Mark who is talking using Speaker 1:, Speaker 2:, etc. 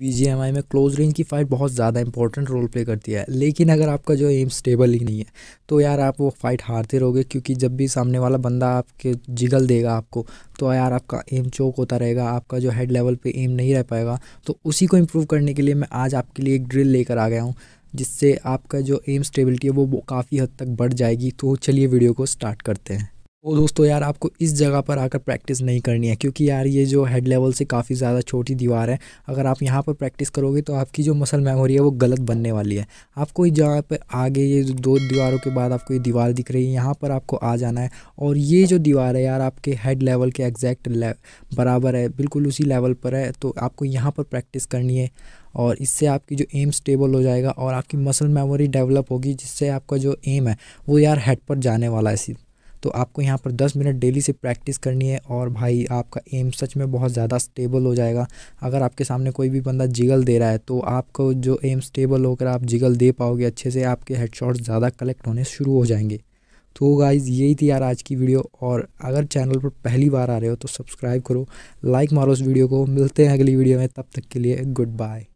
Speaker 1: we में close range की fight बहुत ज़्यादा इंपॉर्टेंट रोल प्ले करती है लेकिन अगर आपका जो एम स्टेबल ही नहीं है तो यार आप वो फाइट हारते रहोगे क्योंकि जब भी सामने वाला बंदा आपके जिगल देगा आपको तो यार आपका एम चौक होता रहेगा आपका जो हेड लेवल पे एम नहीं रह पाएगा तो उसी को इम्प्रूव करने के लिए मैं आज आपके लिए एक ड्रिल लेकर आ गया हूँ जिससे आपका जो एम स्टेबिलिटी है वो काफ़ी हद तक बढ़ जाएगी तो चलिए वीडियो को स्टार्ट करते हैं वो दोस्तों यार आपको इस जगह पर आकर प्रैक्टिस नहीं करनी है क्योंकि यार ये जो हेड लेवल से काफ़ी ज़्यादा छोटी दीवार है अगर आप यहाँ पर प्रैक्टिस करोगे तो आपकी जो मसल मेमोरी है वो गलत बनने वाली है आपको इस जगह पर आगे ये दो दीवारों के बाद आपको ये दीवार दिख रही है यहाँ पर आपको आ जाना है और ये जो दीवार है यार आपके हेड लेवल के एग्जैक्ट बराबर है बिल्कुल उसी लेवल पर है तो आपको यहाँ पर प्रैक्टिस करनी है और इससे आपकी जो एम स्टेबल हो जाएगा और आपकी मसल मेमोरी डेवलप होगी जिससे आपका जो एम है वो यार हेड पर जाने वाला है सीधा तो आपको यहाँ पर दस मिनट डेली से प्रैक्टिस करनी है और भाई आपका एम सच में बहुत ज़्यादा स्टेबल हो जाएगा अगर आपके सामने कोई भी बंदा जिगल दे रहा है तो आपको जो एम स्टेबल होकर आप जिगल दे पाओगे अच्छे से आपके हेड ज़्यादा कलेक्ट होने शुरू हो जाएंगे तो गाइज़ यही थी यार आज की वीडियो और अगर चैनल पर पहली बार आ रहे हो तो सब्सक्राइब करो लाइक मारो उस वीडियो को मिलते हैं अगली वीडियो में तब तक के लिए गुड बाय